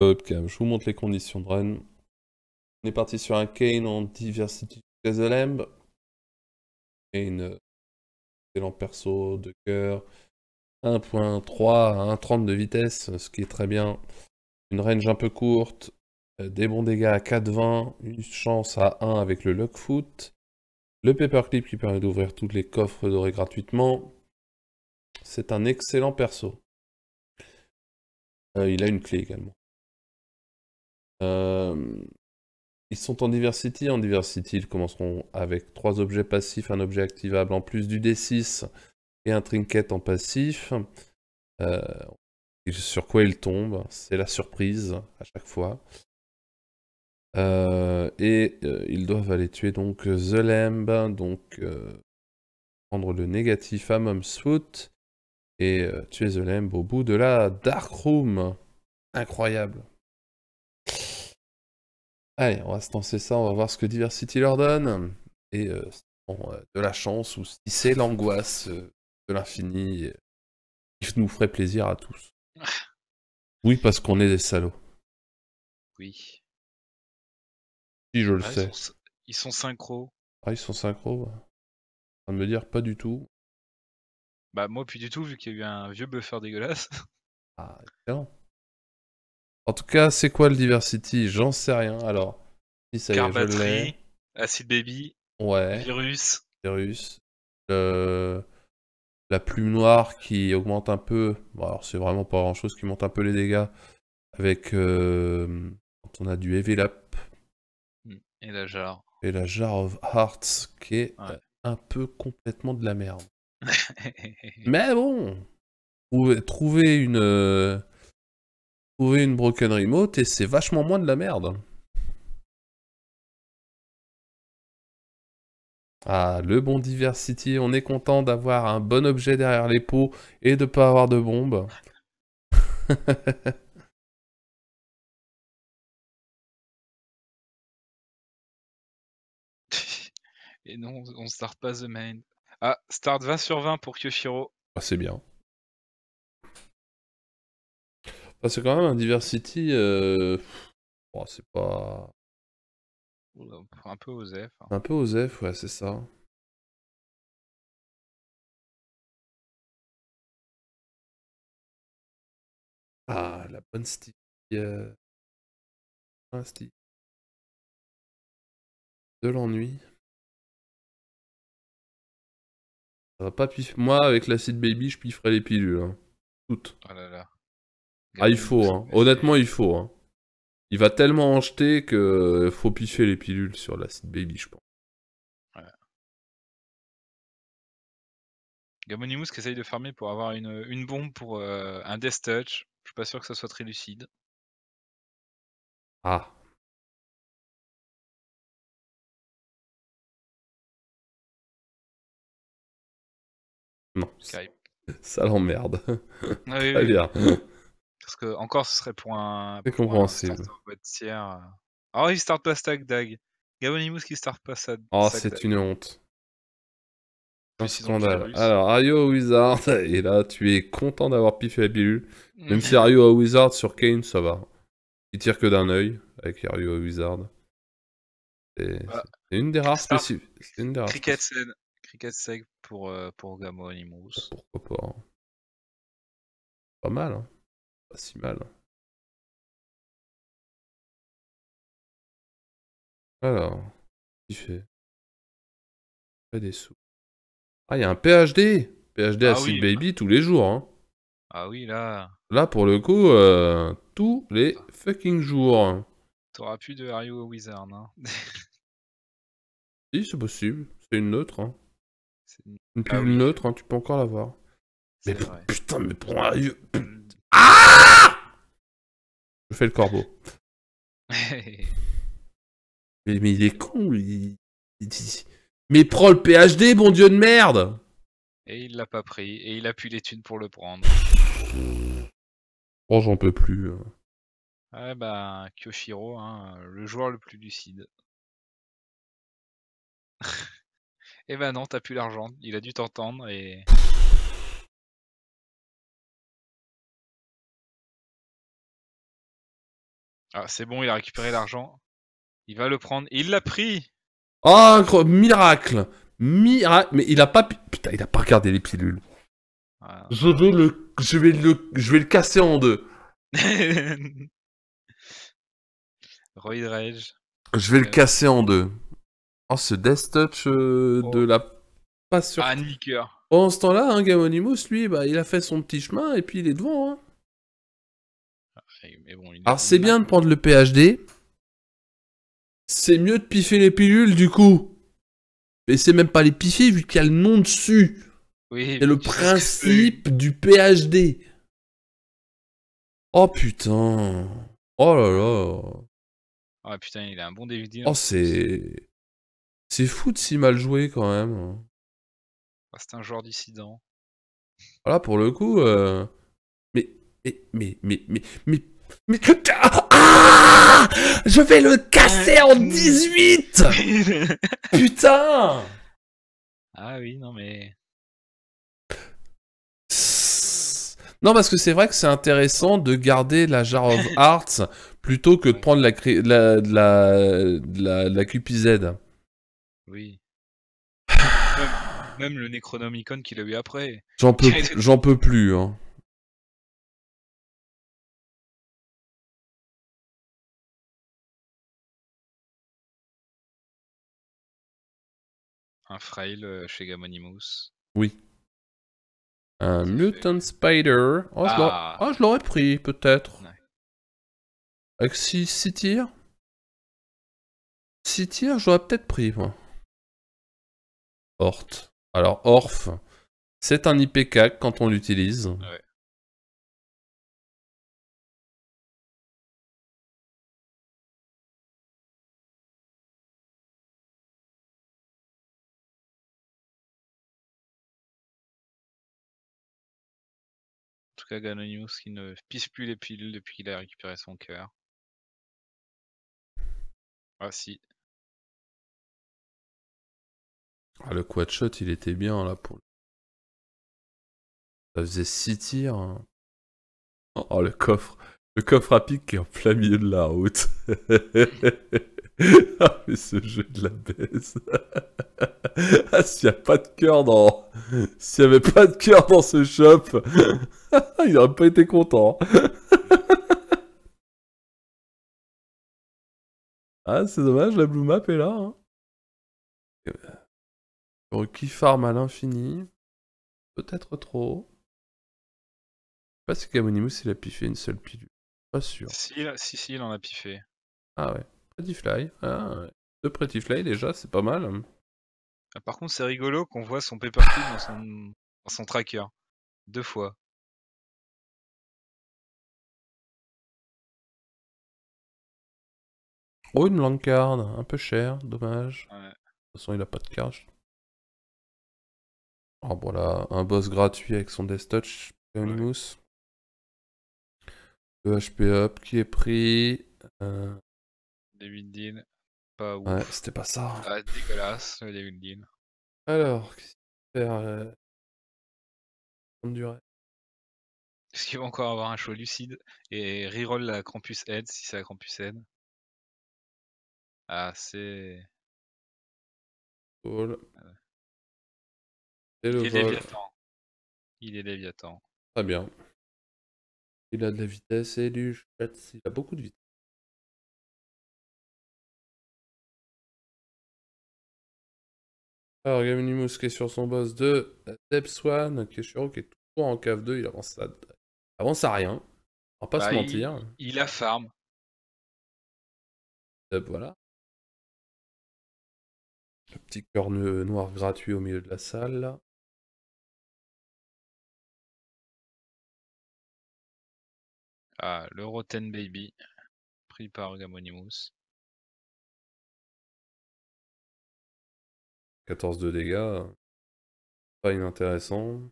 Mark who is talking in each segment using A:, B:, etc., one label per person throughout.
A: je vous montre les conditions de run. On est parti sur un Kane en Diversity Et Kane, excellent perso de cœur. 1.3 à 1.30 de vitesse, ce qui est très bien. Une range un peu courte, euh, des bons dégâts à 4.20, une chance à 1 avec le Lockfoot. Foot. Le Paperclip qui permet d'ouvrir tous les coffres dorés gratuitement. C'est un excellent perso. Euh, il a une clé également ils sont en diversity. En diversity, ils commenceront avec trois objets passifs, un objet activable en plus du D6 et un trinket en passif. Euh, sur quoi ils tombent, c'est la surprise à chaque fois. Euh, et euh, ils doivent aller tuer donc The Lamb, donc prendre le négatif à Mom's Foot et tuer The Lamb au bout de la Dark Room. Incroyable. Allez, on va se lancer ça, on va voir ce que Diversity leur donne. Et euh, euh, de la chance ou si c'est l'angoisse euh, de l'infini,
B: qui nous ferait plaisir à tous. Ah. Oui, parce qu'on est des salauds. Oui. Si je le ah, sais.
C: Ils sont, synchro.
B: Ah, ils sont synchro. Ouais. me dire pas du tout.
C: Bah moi plus du tout vu qu'il y a eu un vieux buffer dégueulasse. Ah
A: excellent. En tout cas, c'est quoi le diversity J'en sais rien. Alors, si ça y est,
C: Acid Baby,
A: Virus. Virus. La plume noire qui augmente un peu. Bon, alors, c'est vraiment pas grand chose qui monte un peu les dégâts. Avec. Euh, quand on a du Heavy Lap.
C: Hmm. Et la jarre.
A: Et la jarre of Hearts qui est un peu complètement de la merde. Mais bon Trouver une euh, une broken remote et c'est vachement moins de la merde. Ah, le bon diversity, on est content d'avoir un bon objet derrière les pots
B: et de pas avoir de bombes.
C: et non, on start pas The main. Ah, start 20 sur 20 pour Kyoshiro.
B: Ah, c'est bien. c'est quand même un diversity. Euh... c'est pas.
C: Un peu aux hein.
B: Un peu osef, ouais, c'est ça. Ah, la bonne stick. Euh, de l'ennui. Ça va pas pif... Moi, avec l'acide baby, je
A: pifferais les pilules. Hein.
C: Toutes. Oh là là.
A: Ah, il faut, hein. honnêtement, il faut. Hein.
B: Il va tellement en jeter que euh, faut piffer les pilules sur l'acide baby, je pense.
C: Ouais. Gamonimus qui essaye de farmer pour avoir une, une bombe pour euh, un Death Touch. Je suis pas sûr que ça soit très lucide.
B: Ah. Non. Ça l'emmerde. Ah, oui, bien.
C: Parce que encore, ce serait pour un. C'est
A: compréhensible. Oh,
C: euh. ah il start pas Stack Dag. Gabonimus qui start pas ça. Oh, c'est
A: une honte. Un scandale. Alors, Ario Wizard, et là, tu es content d'avoir piffé la bilule. Mmh. Même si Ario Wizard sur Kane, ça va. Il tire que d'un œil avec Ario à Wizard. Bah, c'est une des rares
B: spécifiques.
C: Cricket Seg Cricket Seg pour, euh, pour Gamonimus.
B: Pourquoi pas. Pas mal, hein. Pas si mal. Alors, il fait Pas des sous. Ah, il y a un PhD PhD à ah six Baby
A: tous les jours. Hein.
C: Ah oui, là.
A: Là, pour le coup, euh, tous les fucking jours.
C: T'auras plus de Harry Wizard. Hein.
A: si, c'est possible. C'est une neutre. Hein. Une, une ah neutre, hein, tu peux encore l'avoir. Mais putain, mais pour un Je fais le corbeau.
C: mais,
A: il est con, il... Mais prends le PhD, bon dieu de merde
C: Et il l'a pas pris, et il a pu les thunes pour le prendre.
B: Oh, j'en peux plus. Ouais,
C: hein. eh bah, ben, Kyoshiro, hein, le joueur le plus lucide. et eh bah ben non, t'as plus l'argent, il a dû t'entendre et... Ah, c'est bon, il a récupéré l'argent. Il va le prendre. Il l'a pris
B: Oh,
A: miracle Miracle Mais il a pas... il a pas regardé les pilules. Ah. je, vais le... je, vais le... je vais le casser en deux.
C: Roid Rage.
A: Je vais le euh. casser en deux. Oh, ce Death Touch euh, oh. de la pas sur. Ah, niqueur. ce temps-là, hein, Gamonimus, lui, bah, il a fait son petit chemin et puis il est devant. Hein. Alors c'est bien de prendre le PhD. C'est mieux de piffer les pilules du coup. Et c'est même pas les piffer vu qu'il y a le nom dessus. Oui, c'est le principe
B: du PhD. Oh putain. Oh là là.
C: oh, putain, il a un bon DVD. Hein, oh
B: c'est. C'est
A: fou de si mal joué quand même.
C: Ah, c'est un joueur dissident.
A: Voilà, pour le coup, euh, mais, mais, mais, mais, mais, mais
C: ah Je vais le casser en 18 Putain Ah oui, non mais...
A: Non, parce que c'est vrai que c'est intéressant de garder la Jar of Arts plutôt que de prendre la, la, la, la,
C: Oui. Même, le Necronomicon qu'il a eu après. J'en peux,
B: peux plus. Hein.
C: un frail euh, chez Gamonimus.
B: Oui. Un
A: Mutant Spider. Oh, ah. Oh, je, l'aurais... pris, peut-être. Axi Avec 6 tirs j'aurais peut-être pris, moi.
B: Alors, Orf, c'est un IPK quand on l'utilise. Ouais. Ganonius qui ne pisse plus les piles depuis qu'il a récupéré son cœur. Ah si. Ah, le quad shot, il était bien là pour. Ça faisait 6 tirs. Hein. Oh, oh, le coffre. Le coffre à pic qui est en plein milieu
A: de la route. ah, mais ce jeu de la baisse. ah, s'il n'y a pas de cœur dans. S'il n'y avait pas de cœur dans ce shop.
B: Il n'aurait pas été content. ah, c'est dommage, la blue map est là. Hein. Euh, qui farm à l'infini Peut-être trop.
A: Je sais pas si Gamonimus il a piffé une seule pilule. Pas sûr. Si,
C: si, il en a piffé.
A: Ah ouais. Pretty Fly. Ah Deux Pretty Fly déjà, c'est pas mal.
C: Ah, par contre, c'est rigolo qu'on voit son paper dans dans son tracker.
B: Deux fois. Oh, une land card, un peu cher, dommage. De toute façon,
A: il a pas de cash. oh, voilà, un boss gratuit avec son Death Touch, Le HP up qui est pris.
C: Euh... David Dean, pas ouf. Ouais, c'était pas ça. Ah, dégueulasse, David Dean.
B: Alors, qu'est-ce qu'il va faire euh...
C: Est-ce qu'il va encore avoir un choix lucide et reroll la Campus Head si c'est la Campus Head ah, c'est. cool. le Il est Il est Léviathan. Très bien.
B: Il a de la vitesse et du chat. Il a beaucoup de vitesse. Alors, Gaminimus qui est sur son boss de Depswan, Keshiro qui est toujours en cave 2, il avance à, avance à rien. On va pas bah, se mentir.
C: Il, a farm.
B: Euh, voilà. Le petit cœur noir gratuit au milieu de la salle. Ah, le Roten Baby, pris par Gamonimus. 14 de dégâts, pas inintéressant.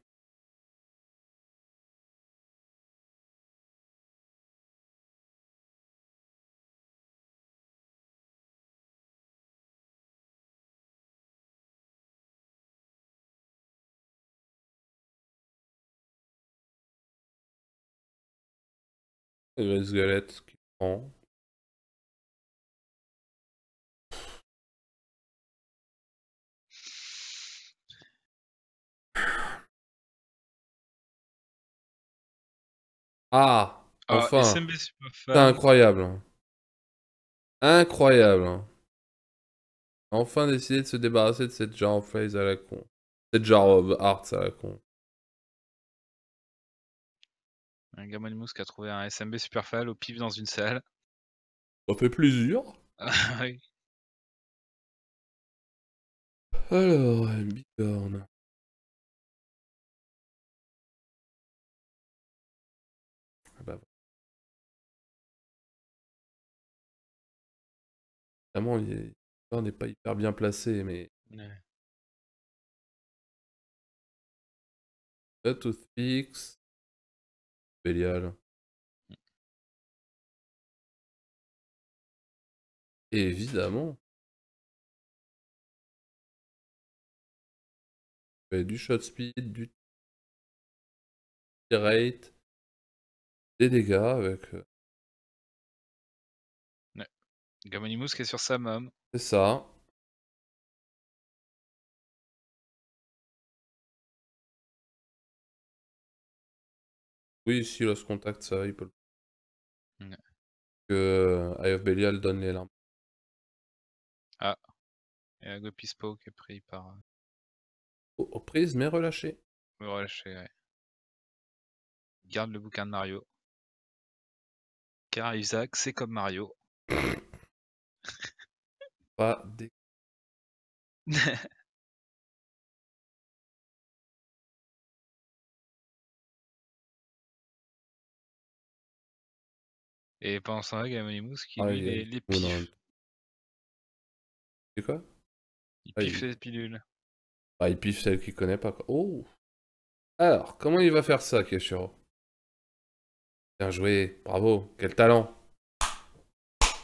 B: une galette qui prend. Ah, ah Enfin C'est incroyable hein. Incroyable hein. Enfin décidé de se débarrasser
A: de cette of phase à la con. Cette Jar of euh, arts à la con.
C: Un gamin de mousse qui a trouvé un SMB super Superfal au pif dans une salle.
B: Ça fait plaisir.
C: oui.
B: Alors, un ah bah. Vraiment, on n'est pas hyper bien placé, mais. Ouais. Toothpicks. Mmh. Évidemment. du shot speed, du rate, des dégâts avec. Euh ouais. Gamonimus qui est sur sa mom. C'est ça. Oui, si ce Contact, ça, il peut le. prendre mmh. Que Eye Belial donne les larmes.
C: Ah. Et Agopispo qui est pris par.
B: Oh, euh prise, mais relâché.
C: relâché, ouais. garde le bouquin de Mario. Car Isaac, c'est comme
B: Mario. Pas des. Et pensant à Gamonimous qui ah, les, les C'est quoi Il ah, piffe il... pilules. Ah, il piffe celle qu'il connaît pas. Quoi. Oh Alors, comment il va faire
A: ça, Keshiro Bien joué, bravo, quel talent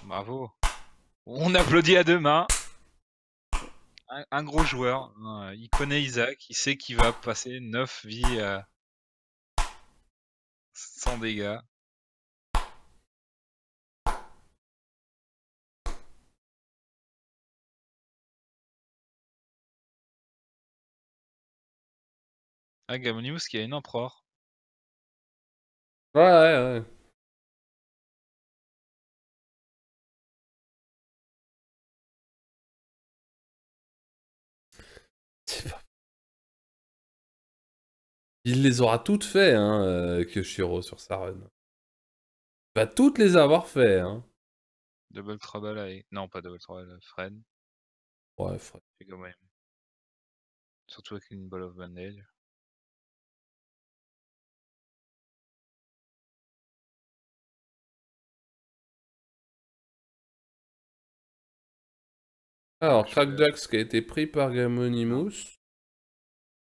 C: Bravo On applaudit à deux mains un, gros joueur, euh, il connaît Isaac, il sait qu'il va passer 9 vies euh, sans dégâts.
B: Ah, Gamonimus qui a une empereur. Ouais, ouais, ouais. Il les aura toutes fait, hein, euh, Kyoshiro sur sa run. Il va toutes les avoir fait, hein.
C: Double Trouble Non, pas Double Trouble, Fred.
B: Ouais, Fred. Surtout avec une Ball of Bandage. Ah, alors, Crackdax qui a été pris par Gamonimus.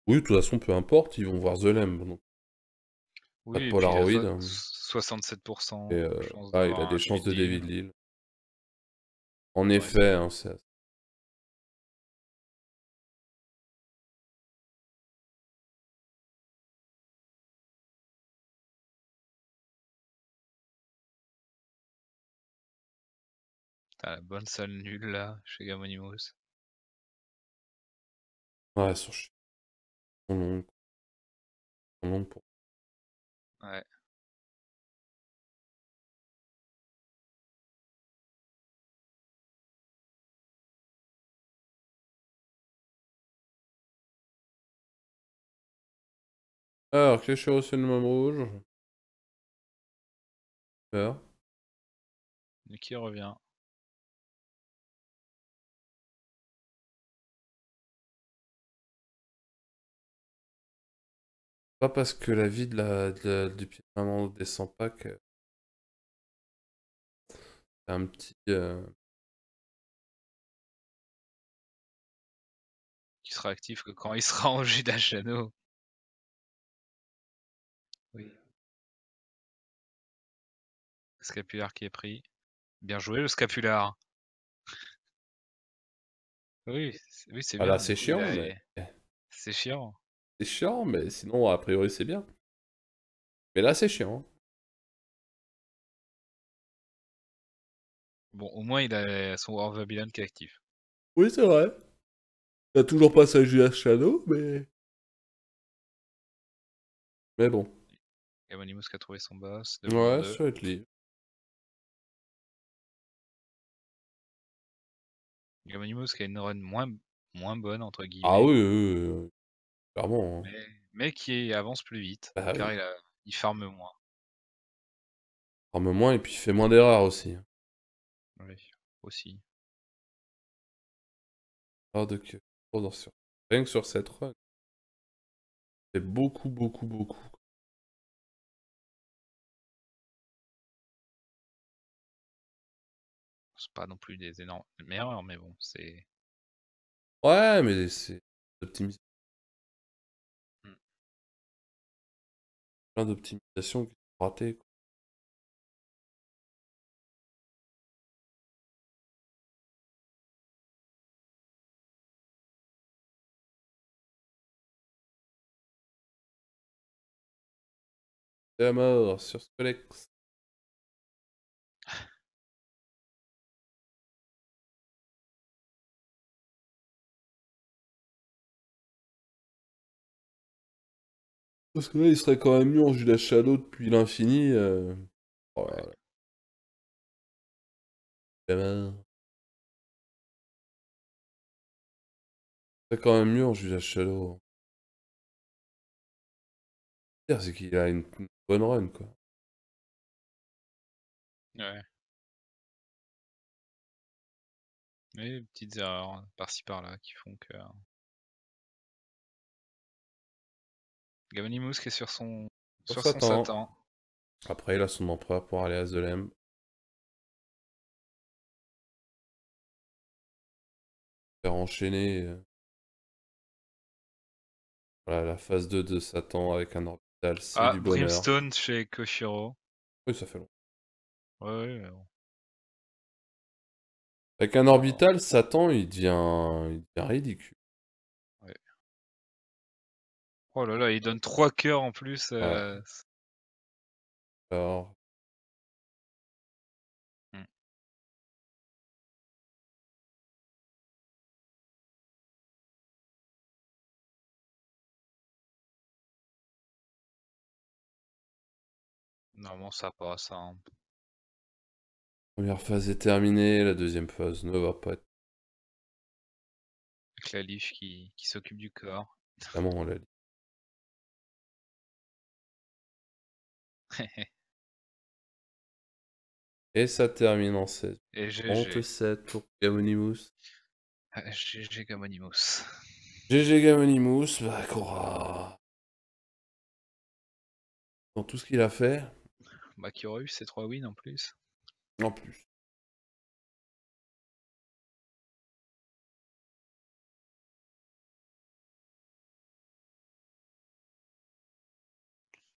B: Oui, de toute façon, peu importe, ils vont voir The Lamb.
C: Oui, euh, hein. Polaroid. Euh, 67% ah, il a des chances de David
B: Lille. En effet, c'est hein, T'as la bonne salle nulle là, chez Gamonimus. Ouais, sur son nom. Son nom pour. Ouais. Alors, Clécheur au le même rouge. mais qui revient. Pas parce que la vie de la, du pied de maman descend pas que. un petit. Euh qui sera actif que quand il sera en jeu d'Achano. Oui. Le scapulaire qui est pris.
C: Bien joué le scapulaire. Oui, oui c'est ah là c'est chiant. Mais... C'est chiant. C'est chiant, mais sinon, a priori, c'est bien.
B: Mais là, c'est chiant. Hein.
C: Bon, au moins, il a son War Babylon qui est actif.
B: Oui, c'est vrai. T'as toujours pas sa à Shadow, mais. Mais bon.
C: Gamonimus qui a trouvé son boss. Ouais, ça va être qui a une run moins, moins bonne, entre ah guillemets. Ah oui,
B: oui, oui. Hein.
C: Mais, qui avance plus vite, bah car il, a- farme moins.
B: Farme moins et puis il fait moins d'erreurs aussi. Hein. Oui, aussi. Ah de Rien que sur cette run. C'est beaucoup, beaucoup, beaucoup. C'est pas non plus des énormes erreurs, mais bon, c'est. Ouais, mais c'est optimisé. plein d'optimisations qui sont ratées. quoi. C'est la mort sur Scolex. Parce que là, il serait quand même mieux en Judas shadow depuis l'infini. Euh... C'est eh ben. quand même mieux en Judas Shadow. C'est qu'il a une bonne run, quoi. Ouais. Mais petites erreurs hein, par-ci par-là qui font que. Hein. Gamonimus qui est sur son, Satan. Après, il a son empereur pour aller à Zelem. Faire enchaîner euh, voilà, la phase 2 de Satan avec un orbital, c'est ah, du
A: bonheur. Brimstone
C: chez Koshiro. Oui, ça fait long. bon.
B: Avec un orbital, Satan, il devient, il devient ridicule.
C: Oh là là, il donne 3 cœurs en plus. Euh,
B: Alors, mmh.
C: Normalement, ça passe. Hein.
B: première phase est terminée, la deuxième phase ne va pas être Avec la liche qui, qui s'occupe du corps. vraiment la Et ça termine en
A: 16. Et GG. pour Gamonimus.
C: GG ah, Gamonimus.
A: GG Gamonimus, bah,
B: Dans tout ce qu'il a fait.
C: Bah, qui aurait eu ses 3 wins en plus.
B: En plus.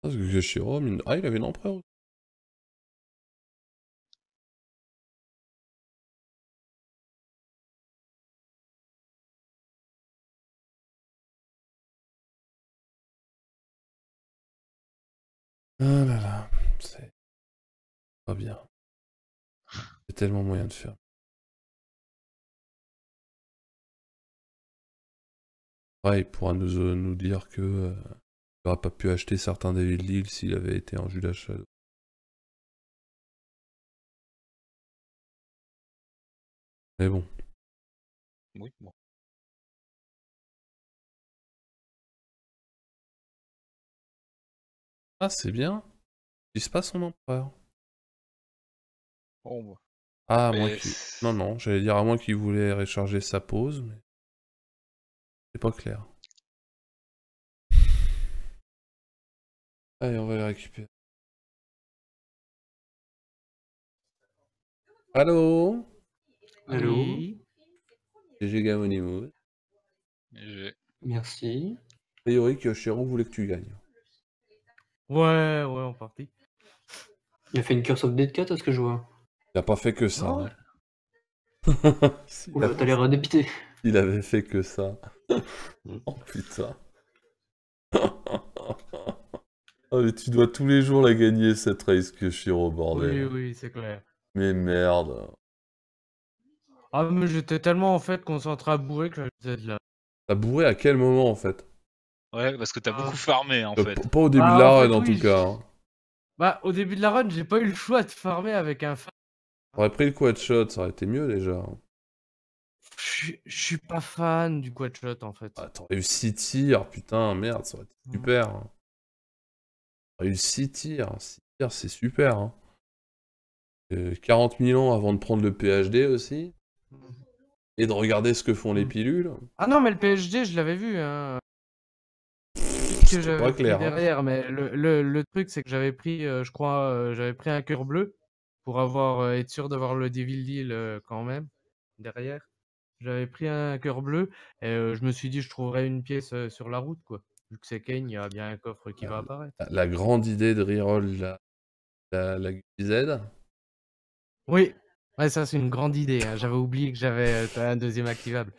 B: Parce que il... ah, il avait une empereur Ah là là, c'est pas bien. C'est tellement moyen de faire. Ouais, il pourra nous, euh, nous dire que euh, n'aurait pas pu acheter certains David Lille s'il avait été en Judas Shadow. Mais bon. Oui, Ah, c'est bien. Il se passe son empereur.
C: Oh, bah.
A: Ah, moi qui... Non, non, j'allais dire à moi qu'il voulait recharger sa pose, mais.
B: C'est pas clair. Allez, on va les récupérer. Allô Allô GG
A: GG. Merci. A priori, voulait que tu gagnes. Ouais,
D: ouais, en partie. Il a fait une curse of Dead 4 à ce que je vois.
A: Il n'a pas fait que ça. Oh. Hein. Oula, t'as l'air dépité. Il avait fait que ça. oh putain. Ah mais tu dois tous les jours la gagner, cette race que je suis rebordé. Oui, oui, c'est clair. Mais merde.
D: Ah, mais j'étais tellement en fait concentré à bourrer que j'avais de là.
A: T'as bourré à quel moment en fait
C: Ouais, parce que t'as ah. beaucoup farmé en euh, fait. Pas au début bah, de la run en, tout
A: cas. Hein.
D: Bah, au début de la run, j'ai pas eu le choix de farmer avec un farm.
A: J'aurais pris le quad shot, ça aurait été mieux déjà.
D: Je suis pas fan du quad shot en fait. Ah, t'aurais
A: eu city, tirs, putain, merde, ça aurait été mmh. super. Hein. 6 tirs, c'est super. Hein. Euh, 40 000 ans avant de prendre le PhD aussi. Et de regarder ce que font les hmm. pilules. Ah non, mais le
D: PhD, je l'avais vu. Hein. pas clair. Hein. Derrière, mais le, le, truc, c'est que j'avais pris, euh, je crois, euh, j'avais pris un cœur bleu pour avoir, euh, être sûr d'avoir le Devil Deal quand même. Derrière. J'avais pris un cœur bleu et je me suis dit, je trouverais une pièce sur la route, quoi vu que c'est il y a bien un coffre qui va ah, apparaître. La grande
A: idée de reroll la, la, la Z. Oui,
D: ouais, ça c'est une grande idée. Hein. J'avais oublié que j'avais euh, un deuxième activable.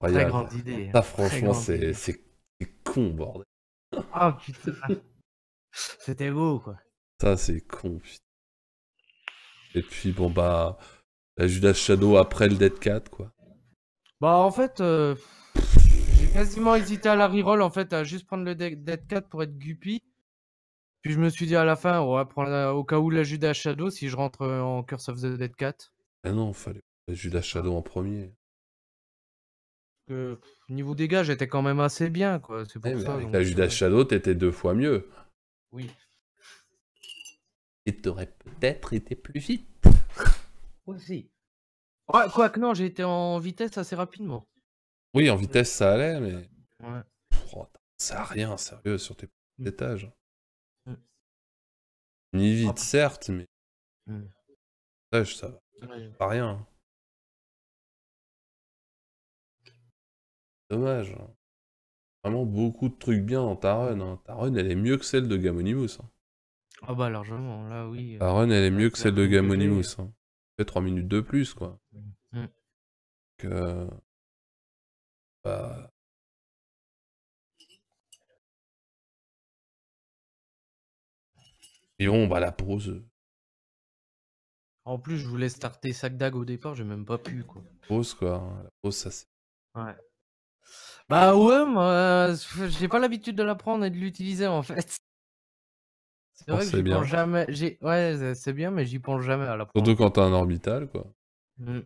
D: Très grande idée. Ça, hein. franchement,
A: c'est con, bordel.
D: Oh putain. C'était beau, quoi.
A: Ça, c'est con, putain. Et puis, bon, bah, la Judas Shadow après le Dead 4, quoi.
D: Bah, en fait. Euh, quasiment hésité à la reroll en fait, à juste prendre le Dead 4 pour être guppy. Puis je me suis dit à la fin, on va prendre euh, au cas où la Judas Shadow si je rentre euh, en Curse of the Dead 4.
A: Ah non, fallait la Judas Shadow en premier.
D: que, niveau dégâts, j'étais quand même assez bien. Quoi. Pour eh, avec
A: la euh, Judas Shadow, t'étais deux fois mieux. Oui. Et t'aurais peut-être été plus vite.
D: Aussi. Ouais, quoique non, j'ai été en vitesse assez rapidement.
A: Oui, en vitesse, ça allait,
B: mais. Ouais. Oh, ça a rien, sérieux, sur tes petits mm. étages. Mm. Ni vite, ah, bah. certes, mais. Mm. Ça, ça Pas rien. Dommage. Hein. Vraiment beaucoup de trucs bien dans ta run. Hein. Ta run, elle est mieux que celle de Gamonimus. Hein.
D: Ah bah largement, là oui. Ta run, elle est mieux que celle de Gamonimus.
A: Hein. Fait 3 minutes de
B: plus, quoi. Euh, bah et bon, bah la pose euh En plus, je voulais starter sac
D: d'ag au départ, j'ai même pas pu quoi.
A: Pose quoi, hein, la ça c'est.
D: Ouais. Bah ouais, moi, euh, j'ai pas l'habitude de la prendre et de l'utiliser en fait. C'est vrai que j'y pense jamais. Ouais, c'est bien, mais j'y pense jamais à la
A: prendre. Surtout quand t'as un orbital quoi. Mmh.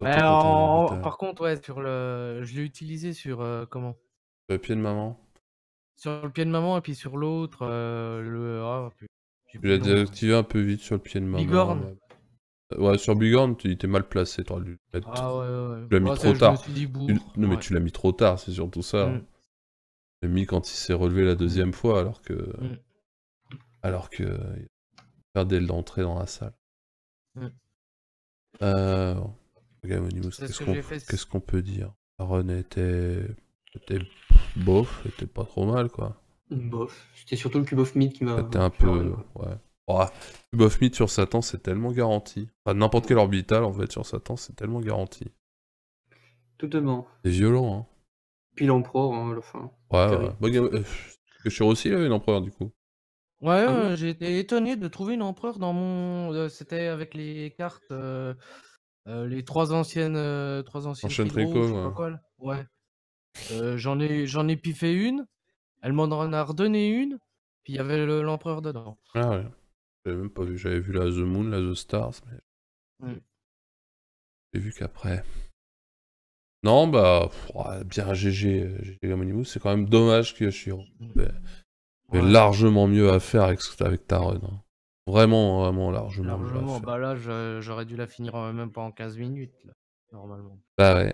A: Hein, par
D: contre, ouais, sur le... je l'ai utilisé sur euh, comment
A: Le pied de maman.
D: Sur le pied de maman et puis sur l'autre, euh, le. Ah, tu l'as désactivé
A: un peu vite sur le pied de maman. Bigorne. Euh, ouais, sur Bigorn tu étais mal placé. Toi, Ah ouais, ouais. Tu l'as mis ah, trop tard. Non, mais tu l'as mis trop tard, c'est surtout ça. Mm. mis quand il s'est relevé la mmh. deuxième fois, alors que. Mmh. Alors que. Il perdait l'entrée dans la salle. Mmh. Euh. Qu'est-ce qu'on peut dire Aaron était... était bof, était pas trop mal quoi.
D: Bof, c'était surtout le cube of Mid
A: qui m'a. C'était un peu. Ouais. Oh, sur Satan, c'est tellement garanti. Enfin, n'importe quel orbital en fait sur Satan, c'est tellement garanti. Tout Totalement. C'est violent hein.
D: Puis l'empereur, hein, la fin.
A: Ouais, euh, je suis aussi, là une empereur du coup.
D: Ouais, ah euh, j'ai été étonné de trouver une empereur dans mon. Euh, c'était avec les cartes. Euh, les trois anciennes. Euh, trois anciennes. ouais. j'en ai, j'en ai piffé une. Elle m'en a redonné une. Puis il y avait l'empereur dedans.
A: Ah ouais. J'avais même pas vu. J'avais vu la The Moon, la The Stars, mais. J'ai vu qu'après. Non, bah, bien GG, euh, c'est quand même dommage que je suis mais largement mieux à faire avec, avec ta run. Hein. Vraiment, vraiment largement.
D: Bah là, là, j'aurais dû la finir euh, même pas en 15 minutes, normalement.
A: Bah ouais.